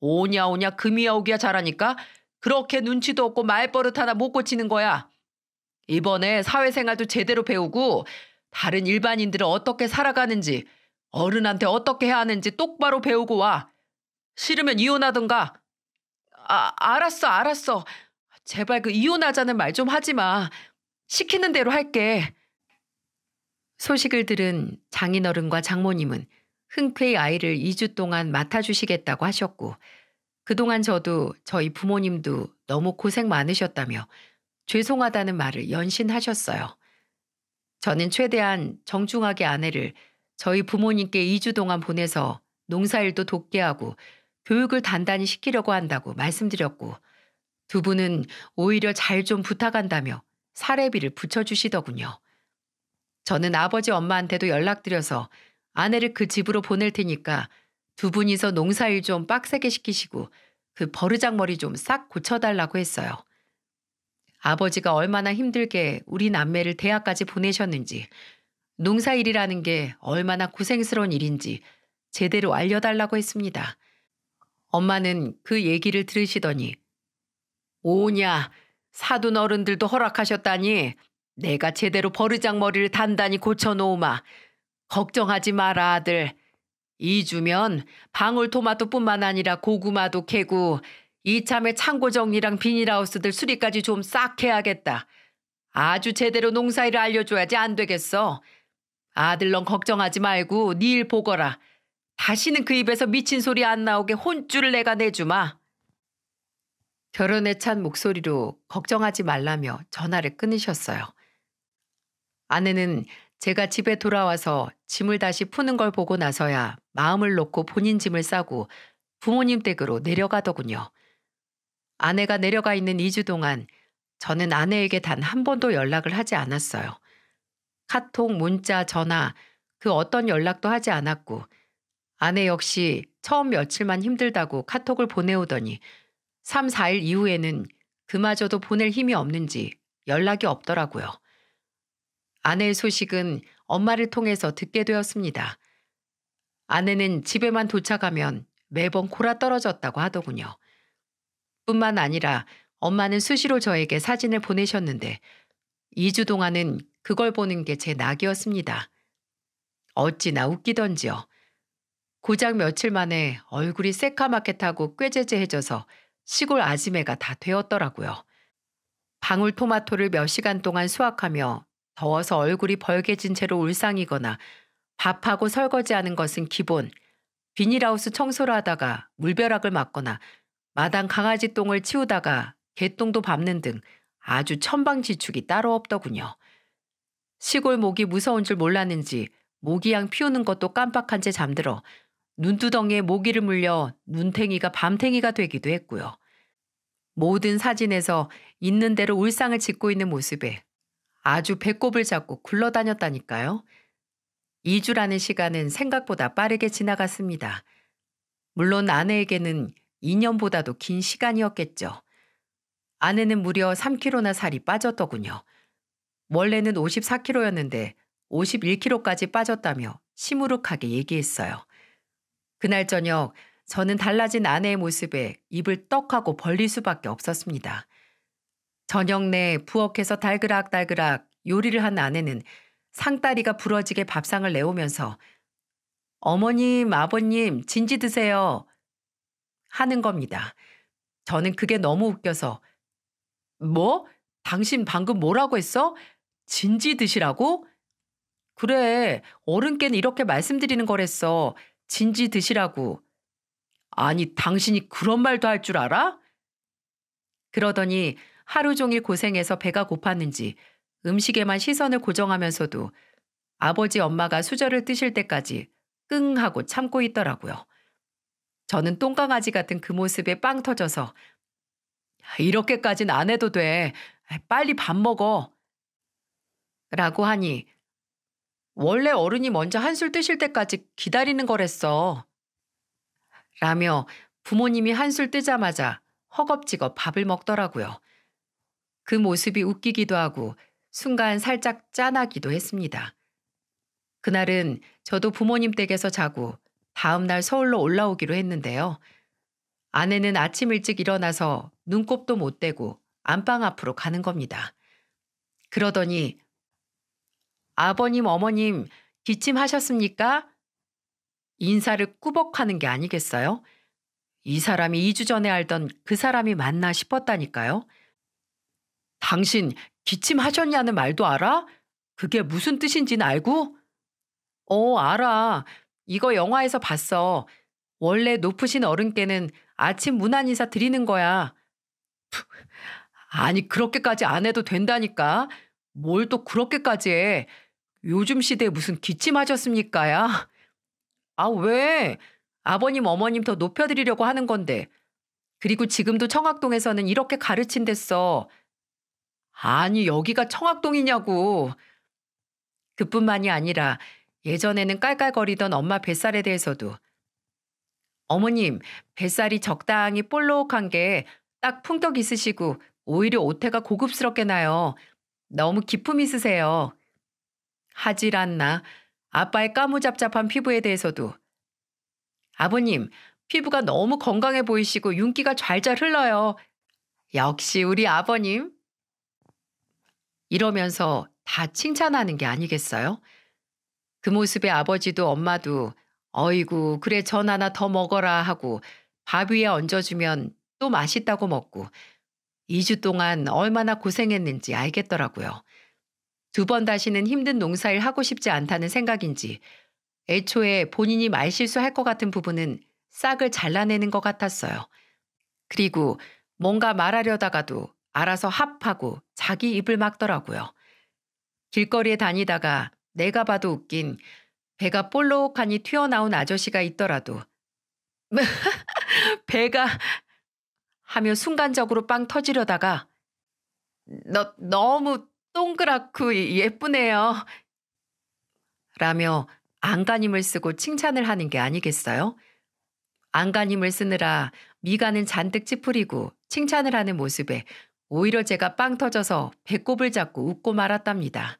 [SPEAKER 1] 오냐 오냐 금이야 오기야 잘하니까 그렇게 눈치도 없고 말버릇 하나 못 고치는 거야. 이번에 사회생활도 제대로 배우고 다른 일반인들은 어떻게 살아가는지 어른한테 어떻게 해야 하는지 똑바로 배우고 와. 싫으면 이혼하던가. 아, 알았어, 알았어. 제발 그 이혼하자는 말 좀 하지 마. 시키는 대로 할게. 소식을 들은 장인어른과 장모님은 흔쾌히 아이를 2주 동안 맡아주시겠다고 하셨고 그동안 저도 저희 부모님도 너무 고생 많으셨다며 죄송하다는 말을 연신하셨어요. 저는 최대한 정중하게 아내를 저희 부모님께 2주 동안 보내서 농사일도 돕게 하고 교육을 단단히 시키려고 한다고 말씀드렸고 두 분은 오히려 잘 좀 부탁한다며 사례비를 붙여주시더군요. 저는 아버지 엄마한테도 연락드려서 아내를 그 집으로 보낼 테니까 두 분이서 농사일 좀 빡세게 시키시고 그 버르장머리 좀 싹 고쳐달라고 했어요. 아버지가 얼마나 힘들게 우리 남매를 대학까지 보내셨는지 농사일이라는 게 얼마나 고생스러운 일인지 제대로 알려달라고 했습니다. 엄마는 그 얘기를 들으시더니 오냐 사돈 어른들도 허락하셨다니 내가 제대로 버르장머리를 단단히 고쳐놓으마 걱정하지 마라 아들. 이주면 방울토마토뿐만 아니라 고구마도 캐고 이참에 창고 정리랑 비닐하우스들 수리까지 좀 싹 해야겠다. 아주 제대로 농사일을 알려줘야지 안 되겠어. 아들 넌 걱정하지 말고 니 일 보거라. 다시는 그 입에서 미친 소리 안 나오게 혼쭐을 내가 내주마. 결혼에 찬 목소리로 걱정하지 말라며 전화를 끊으셨어요. 아내는 제가 집에 돌아와서 짐을 다시 푸는 걸 보고 나서야 마음을 놓고 본인 짐을 싸고 부모님 댁으로 내려가더군요. 아내가 내려가 있는 2주 동안 저는 아내에게 단 한 번도 연락을 하지 않았어요. 카톡, 문자, 전화, 그 어떤 연락도 하지 않았고, 아내 역시 처음 며칠만 힘들다고 카톡을 보내오더니 3, 4일 이후에는 그마저도 보낼 힘이 없는지 연락이 없더라고요. 아내의 소식은 엄마를 통해서 듣게 되었습니다. 아내는 집에만 도착하면 매번 코라 떨어졌다고 하더군요. 뿐만 아니라 엄마는 수시로 저에게 사진을 보내셨는데 2주 동안은 그걸 보는 게 제 낙이었습니다. 어찌나 웃기던지요. 고작 며칠 만에 얼굴이 새카맣게 타고 꾀제제해져서 시골 아지매가 다 되었더라고요. 방울토마토를 몇 시간 동안 수확하며 더워서 얼굴이 벌개진 채로 울상이거나 밥하고 설거지하는 것은 기본, 비닐하우스 청소를 하다가 물벼락을 맞거나 마당 강아지 똥을 치우다가 개똥도 밟는 등 아주 천방지축이 따로 없더군요. 시골 모기 무서운 줄 몰랐는지 모기향 피우는 것도 깜빡한 채 잠들어 눈두덩이에 모기를 물려 눈탱이가 밤탱이가 되기도 했고요. 모든 사진에서 있는 대로 울상을 짓고 있는 모습에 아주 배꼽을 잡고 굴러다녔다니까요. 2주라는 시간은 생각보다 빠르게 지나갔습니다. 물론 아내에게는 2년보다도 긴 시간이었겠죠. 아내는 무려 3kg나 살이 빠졌더군요. 원래는 54kg였는데 51kg까지 빠졌다며 시무룩하게 얘기했어요. 그날 저녁 저는 달라진 아내의 모습에 입을 떡하고 벌릴 수밖에 없었습니다. 저녁 내 부엌에서 달그락달그락 요리를 한 아내는 상다리가 부러지게 밥상을 내오면서 어머님, 아버님, 진지 드세요. 하는 겁니다. 저는 그게 너무 웃겨서 뭐? 당신 방금 뭐라고 했어? 진지 드시라고? 그래, 어른께는 이렇게 말씀드리는 거랬어. 진지 드시라고. 아니, 당신이 그런 말도 할 줄 알아? 그러더니 하루 종일 고생해서 배가 고팠는지 음식에만 시선을 고정하면서도 아버지 엄마가 수저를 뜨실 때까지 끙 하고 참고 있더라고요. 저는 똥강아지 같은 그 모습에 빵 터져서 이렇게까진 안 해도 돼. 빨리 밥 먹어. 라고 하니 원래 어른이 먼저 한술 뜨실 때까지 기다리는 거랬어. 라며 부모님이 한술 뜨자마자 허겁지겁 밥을 먹더라고요. 그 모습이 웃기기도 하고 순간 살짝 짠하기도 했습니다. 그날은 저도 부모님 댁에서 자고 다음날 서울로 올라오기로 했는데요. 아내는 아침 일찍 일어나서 눈곱도 못 떼고 안방 앞으로 가는 겁니다. 그러더니 아버님, 어머님, 기침하셨습니까? 인사를 꾸벅하는 게 아니겠어요? 이 사람이 2주 전에 알던 그 사람이 맞나 싶었다니까요. 당신 기침하셨냐는 말도 알아? 그게 무슨 뜻인진 알고? 어, 알아. 이거 영화에서 봤어. 원래 높으신 어른께는 아침 문안 인사 드리는 거야. 아니, 그렇게까지 안 해도 된다니까. 뭘 또 그렇게까지 해. 요즘 시대에 무슨 기침하셨습니까야? 아, 왜? 아버님, 어머님 더 높여드리려고 하는 건데. 그리고 지금도 청학동에서는 이렇게 가르친댔어. 아니, 여기가 청학동이냐고. 그뿐만이 아니라 예전에는 깔깔거리던 엄마 뱃살에 대해서도 어머님, 뱃살이 적당히 볼록한 게 딱풍덕 있으시고 오히려 오태가 고급스럽게 나요. 너무 기품 있으세요. 하질 않나. 아빠의 까무잡잡한 피부에 대해서도 아버님, 피부가 너무 건강해 보이시고 윤기가 잘잘 흘러요. 역시 우리 아버님. 이러면서 다 칭찬하는 게 아니겠어요? 그 모습에 아버지도 엄마도 어이구 그래 전 하나 더 먹어라 하고 밥 위에 얹어주면 또 맛있다고 먹고 2주 동안 얼마나 고생했는지 알겠더라고요. 두 번 다시는 힘든 농사일 하고 싶지 않다는 생각인지 애초에 본인이 말실수할 것 같은 부분은 싹을 잘라내는 것 같았어요. 그리고 뭔가 말하려다가도 알아서 합하고 자기 입을 막더라고요. 길거리에 다니다가 내가 봐도 웃긴 배가 볼록하니 튀어나온 아저씨가 있더라도 배가 하며 순간적으로 빵 터지려다가 너, 너무 동그랗고 예, 예쁘네요. 라며 안간힘을 쓰고 칭찬을 하는 게 아니겠어요? 안간힘을 쓰느라 미간은 잔뜩 찌푸리고 칭찬을 하는 모습에 오히려 제가 빵 터져서 배꼽을 잡고 웃고 말았답니다.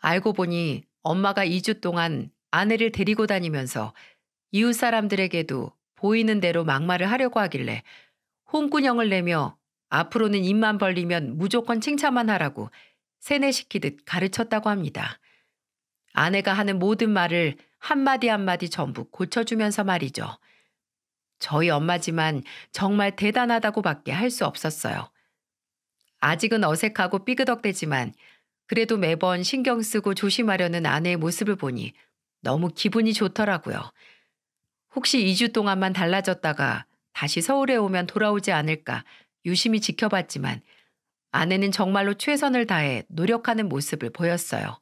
[SPEAKER 1] 알고 보니 엄마가 2주 동안 아내를 데리고 다니면서 이웃 사람들에게도 보이는 대로 막말을 하려고 하길래 홍군형을 내며 앞으로는 입만 벌리면 무조건 칭찬만 하라고 세뇌시키듯 가르쳤다고 합니다. 아내가 하는 모든 말을 한마디 한마디 전부 고쳐주면서 말이죠. 저희 엄마지만 정말 대단하다고밖에 할 수 없었어요. 아직은 어색하고 삐그덕대지만 그래도 매번 신경 쓰고 조심하려는 아내의 모습을 보니 너무 기분이 좋더라고요. 혹시 2주 동안만 달라졌다가 다시 서울에 오면 돌아오지 않을까 유심히 지켜봤지만 아내는 정말로 최선을 다해 노력하는 모습을 보였어요.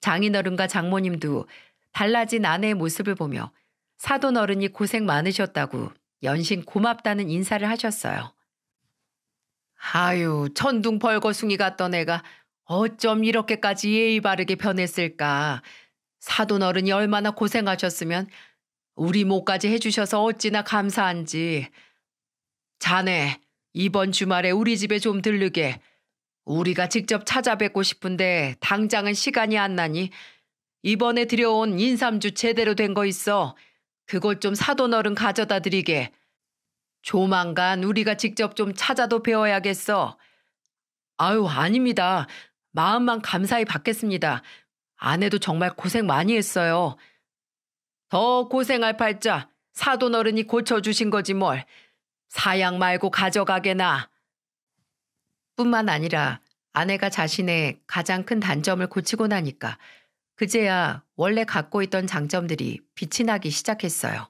[SPEAKER 1] 장인어른과 장모님도 달라진 아내의 모습을 보며 사돈어른이 고생 많으셨다고 연신 고맙다는 인사를 하셨어요. 아유, 천둥 벌거숭이 같던 애가 어쩜 이렇게까지 예의 바르게 변했을까. 사돈 어른이 얼마나 고생하셨으면 우리 모까지 해주셔서 어찌나 감사한지. 자네, 이번 주말에 우리 집에 좀 들르게. 우리가 직접 찾아뵙고 싶은데 당장은 시간이 안 나니 이번에 들여온 인삼주 제대로 된 거 있어. 그것 좀 사돈 어른 가져다 드리게. 조만간 우리가 직접 좀 찾아도 배워야겠어. 아유, 아닙니다. 마음만 감사히 받겠습니다. 아내도 정말 고생 많이 했어요. 더 고생할 팔자 사돈 어른이 고쳐주신 거지 뭘. 사양 말고 가져가게나. 뿐만 아니라 아내가 자신의 가장 큰 단점을 고치고 나니까 그제야 원래 갖고 있던 장점들이 빛이 나기 시작했어요.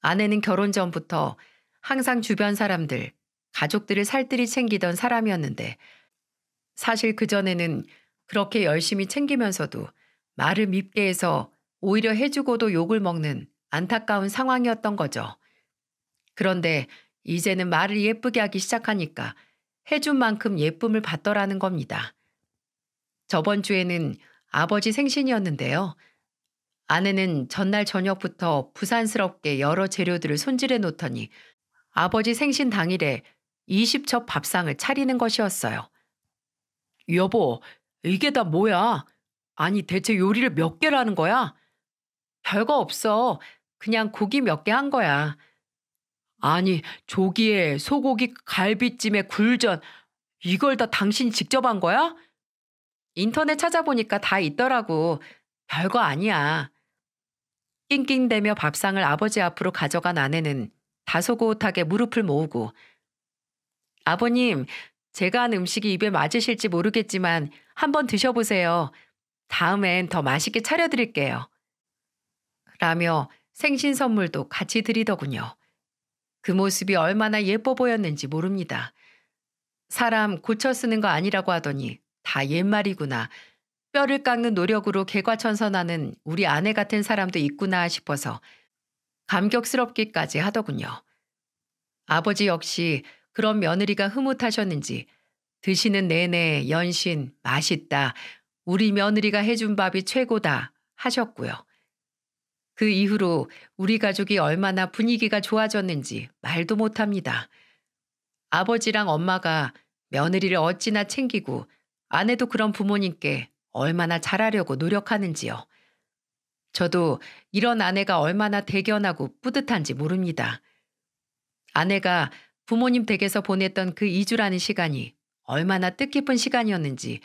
[SPEAKER 1] 아내는 결혼 전부터 항상 주변 사람들, 가족들을 살뜰히 챙기던 사람이었는데 사실 그전에는 그렇게 열심히 챙기면서도 말을 밉게 해서 오히려 해주고도 욕을 먹는 안타까운 상황이었던 거죠. 그런데 이제는 말을 예쁘게 하기 시작하니까 해준 만큼 예쁨을 받더라는 겁니다. 저번 주에는 아버지 생신이었는데요. 아내는 전날 저녁부터 부산스럽게 여러 재료들을 손질해 놓더니 아버지 생신 당일에 20첩 밥상을 차리는 것이었어요. 여보, 이게 다 뭐야? 아니, 대체 요리를 몇 개라는 거야? 별거 없어. 그냥 고기 몇 개 한 거야. 아니, 조기에 소고기 갈비찜에 굴전, 이걸 다 당신이 직접 한 거야? 인터넷 찾아보니까 다 있더라고. 별거 아니야. 낑낑대며 밥상을 아버지 앞으로 가져간 아내는 다소곳하게 무릎을 모으고 아버님, 제가 한 음식이 입에 맞으실지 모르겠지만 한번 드셔보세요. 다음엔 더 맛있게 차려드릴게요. 라며 생신 선물도 같이 드리더군요. 그 모습이 얼마나 예뻐 보였는지 모릅니다. 사람 고쳐 쓰는 거 아니라고 하더니 다 옛말이구나. 뼈를 깎는 노력으로 개과천선하는 우리 아내 같은 사람도 있구나 싶어서 감격스럽기까지 하더군요. 아버지 역시 그런 며느리가 흐뭇하셨는지 드시는 내내 연신 맛있다, 우리 며느리가 해준 밥이 최고다 하셨고요. 그 이후로 우리 가족이 얼마나 분위기가 좋아졌는지 말도 못합니다. 아버지랑 엄마가 며느리를 어찌나 챙기고 아내도 그런 부모님께 얼마나 잘하려고 노력하는지요. 저도 이런 아내가 얼마나 대견하고 뿌듯한지 모릅니다. 아내가 부모님 댁에서 보냈던 그 2주라는 시간이 얼마나 뜻깊은 시간이었는지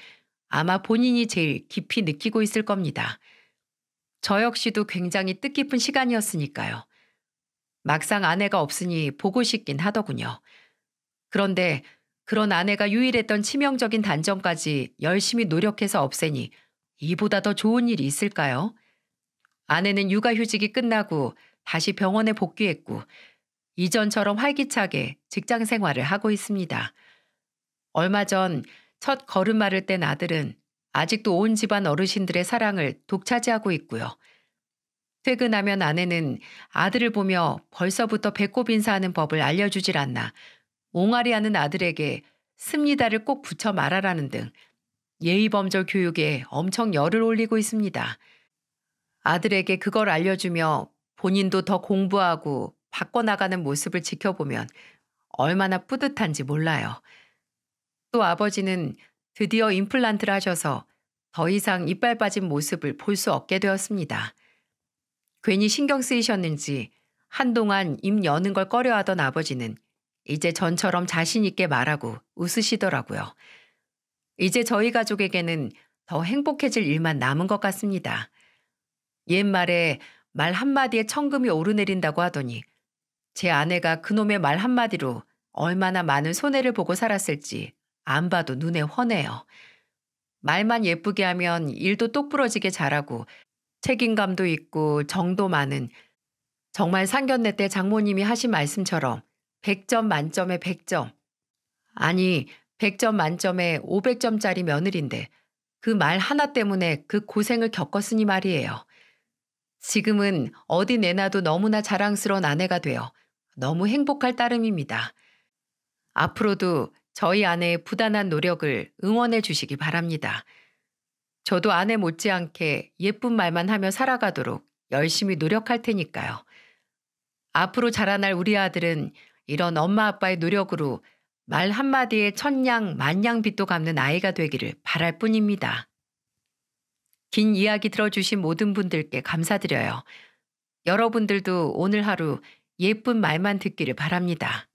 [SPEAKER 1] 아마 본인이 제일 깊이 느끼고 있을 겁니다. 저 역시도 굉장히 뜻깊은 시간이었으니까요. 막상 아내가 없으니 보고 싶긴 하더군요. 그런데 그런 아내가 유일했던 치명적인 단점까지 열심히 노력해서 없애니 이보다 더 좋은 일이 있을까요? 아내는 육아휴직이 끝나고 다시 병원에 복귀했고 이전처럼 활기차게 직장 생활을 하고 있습니다. 얼마 전 첫 걸음마를 뗀 아들은 아직도 온 집안 어르신들의 사랑을 독차지하고 있고요. 퇴근하면 아내는 아들을 보며 벌써부터 배꼽 인사하는 법을 알려주질 않나 옹알이하는 아들에게 습니다를 꼭 붙여 말하라는 등 예의범절 교육에 엄청 열을 올리고 있습니다. 아들에게 그걸 알려주며 본인도 더 공부하고 바꿔나가는 모습을 지켜보면 얼마나 뿌듯한지 몰라요. 또 아버지는 드디어 임플란트를 하셔서 더 이상 이빨 빠진 모습을 볼 수 없게 되었습니다. 괜히 신경 쓰이셨는지 한동안 입 여는 걸 꺼려하던 아버지는 이제 전처럼 자신 있게 말하고 웃으시더라고요. 이제 저희 가족에게는 더 행복해질 일만 남은 것 같습니다. 옛말에 말 한마디에 천금이 오르내린다고 하더니 제 아내가 그놈의 말 한마디로 얼마나 많은 손해를 보고 살았을지 안 봐도 눈에 훤해요. 말만 예쁘게 하면 일도 똑부러지게 잘하고 책임감도 있고 정도 많은 정말 상견례 때 장모님이 하신 말씀처럼 100점 만점에 100점. 아니, 100점 만점에 500점짜리 며느리인데 그 말 하나 때문에 그 고생을 겪었으니 말이에요. 지금은 어디 내놔도 너무나 자랑스러운 아내가 되어 너무 행복할 따름입니다. 앞으로도 저희 아내의 부단한 노력을 응원해 주시기 바랍니다. 저도 아내 못지않게 예쁜 말만 하며 살아가도록 열심히 노력할 테니까요. 앞으로 자라날 우리 아들은 이런 엄마 아빠의 노력으로 말 한마디에 천냥 만냥 빚도 갚는 아이가 되기를 바랄 뿐입니다. 긴 이야기 들어주신 모든 분들께 감사드려요. 여러분들도 오늘 하루 예쁜 말만 듣기를 바랍니다.